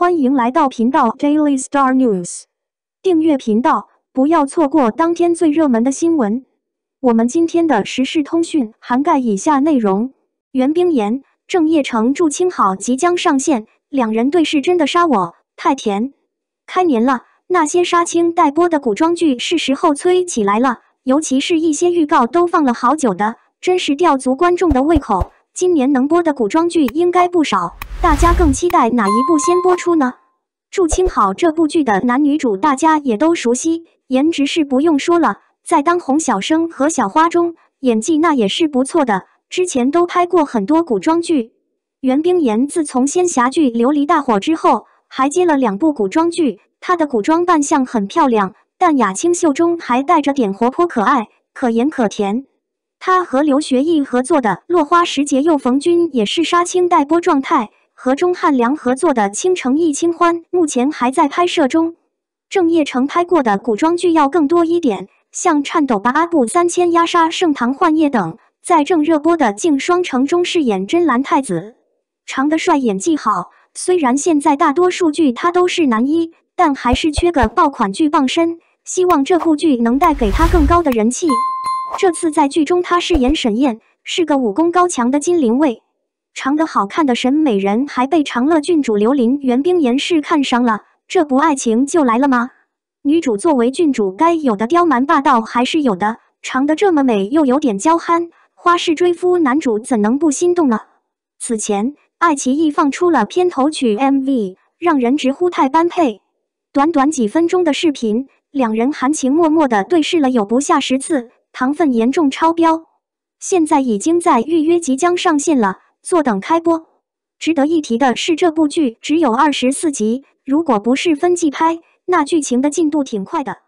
欢迎来到频道 Daily Star News，订阅频道，不要错过当天最热门的新闻。我们今天的时事通讯涵盖以下内容：袁冰妍、郑业成祝清好即将上线，两人对视真的杀我太甜。开年了，那些杀青待播的古装剧是时候催起来了，尤其是一些预告都放了好久的，真是吊足观众的胃口。今年能播的古装剧应该不少，大家更期待哪一部先播出呢？祝清好这部剧的男女主大家也都熟悉，颜值是不用说了，在当红小生和小花中，演技那也是不错的。之前都拍过很多古装剧，袁冰妍自从仙侠剧《琉璃》大火之后，还接了两部古装剧，她的古装扮相很漂亮，但雅清秀中还带着点活泼可爱，可盐可甜。他和刘学义合作的《落花时节又逢君》也是杀青待播状态，和钟汉良合作的《倾城亦清欢》目前还在拍摄中。郑业成拍过的古装剧要更多一点，像《颤抖吧，阿布》《三千》《压杀盛唐幻夜》等。在正热播的《镜双城》中饰演真蓝太子，长得帅，演技好。虽然现在大多数剧他都是男一，但还是缺个爆款剧傍身。希望这部剧能带给他更高的人气。这次在剧中，她饰演沈燕，是个武功高强的金陵卫，长得好看的沈美人，还被长乐郡主刘林、袁冰妍是看上了，这不爱情就来了吗？女主作为郡主，该有的刁蛮霸道还是有的，长得这么美又有点娇憨，花式追夫，男主怎能不心动呢？此前，爱奇艺放出了片头曲 MV，让人直呼太般配。短短几分钟的视频，两人含情脉脉的对视了有不下十次。糖分严重超标，现在已经在预约，即将上线了，坐等开播。值得一提的是，这部剧只有二十四集，如果不是分季拍，那剧情的进度挺快的。